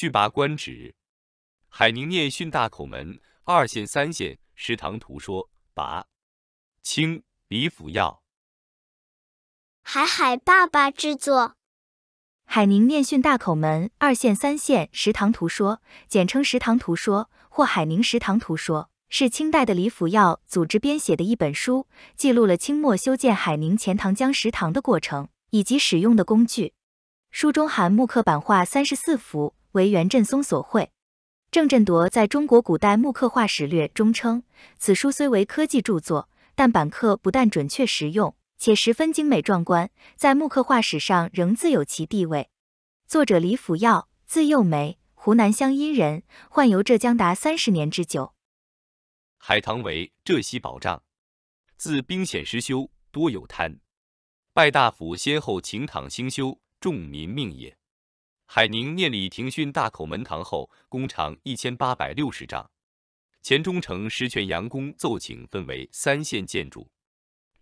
去拔官职》，海宁念训大口门二县三县食堂图说，拔清李府耀。海海爸爸制作《海宁念训大口门二县三县食堂图说》，简称《食堂图说》或《海宁食堂图说》，是清代的李府耀组织编写的一本书，记录了清末修建海宁钱塘江食堂的过程以及使用的工具。书中含木刻版画三十四幅。为袁振松所绘。郑振铎在《中国古代木刻画史略》中称，此书虽为科技著作，但版刻不但准确实用，且十分精美壮观，在木刻画史上仍自有其地位。作者李辅耀，字幼梅，湖南湘阴人，宦游浙江达三十年之久。海棠为浙西保障，自兵险失修，多有贪。拜大夫先后请躺兴修，众民命也。海宁念礼亭训大口门堂后，工长一千八百六十丈。钱中成石泉阳公奏请分为三线建筑，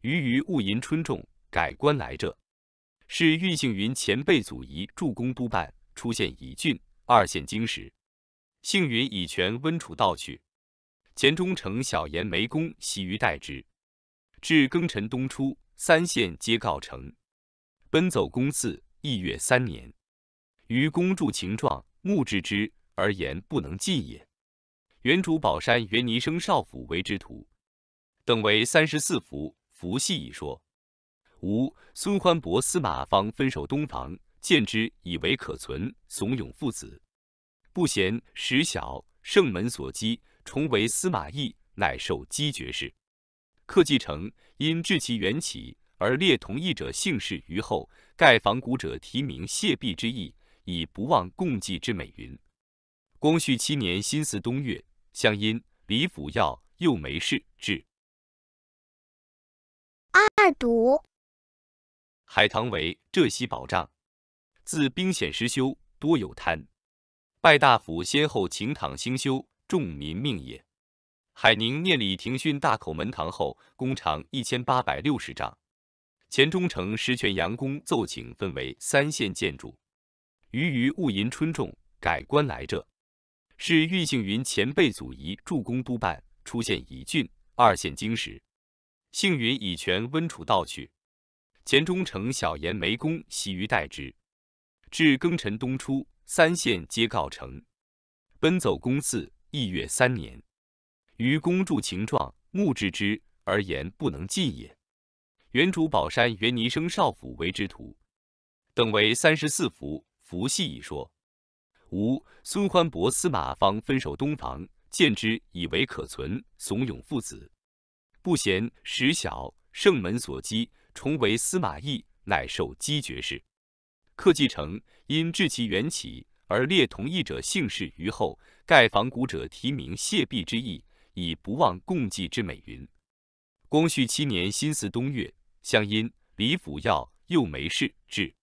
余于戊寅春仲改官来浙，是玉姓云前辈祖仪助攻督办，出现乙郡二线经时，幸云以权温楚道去，钱中城小言梅公袭于代之，至庚辰冬初，三线皆告成，奔走工次，一月三年。于公著情状，目知之，而言不能尽也。原主宝山原尼生少府为之图，等为三十四幅，幅系一说。吴孙欢伯、司马方分守东防，见之以为可存，怂恿父子。不贤时小，圣门所讥，重为司马懿，乃受讥绝世。克继承因至其缘起，而列同一者姓氏于后。盖仿古者提名谢庇之意。以不忘共济之美云。光绪七年辛巳冬月，乡音李府耀又没世至。二读。海棠为浙西保障，自兵险失修，多有贪。拜大府先后请躺兴修，众民命也。海宁念李廷训大口门堂后，工长一千八百六十丈。钱中城石泉杨公奏请分为三线建筑。余于戊寅春仲改官来浙，是运幸云前辈祖仪助工督办，出现乙郡二县经时，幸云以权温楚道去，钱中丞小言梅公喜于代之，至庚辰东出，三县皆告成，奔走公寺，一月三年。余公助情状，目置之而言不能尽也。原主宝山元尼生少府为之徒，等为三十四幅。伏羲一说，吴孙欢伯、司马方分守东房，见之以为可存，怂恿父子。不贤时小，圣门所击，重为司马懿，乃受击绝士。克继成因知其缘起，而列同意者姓氏于后，盖仿古者提名谢弼之意，以不忘共济之美云。光绪七年辛巳冬月，乡音李辅耀又没事志。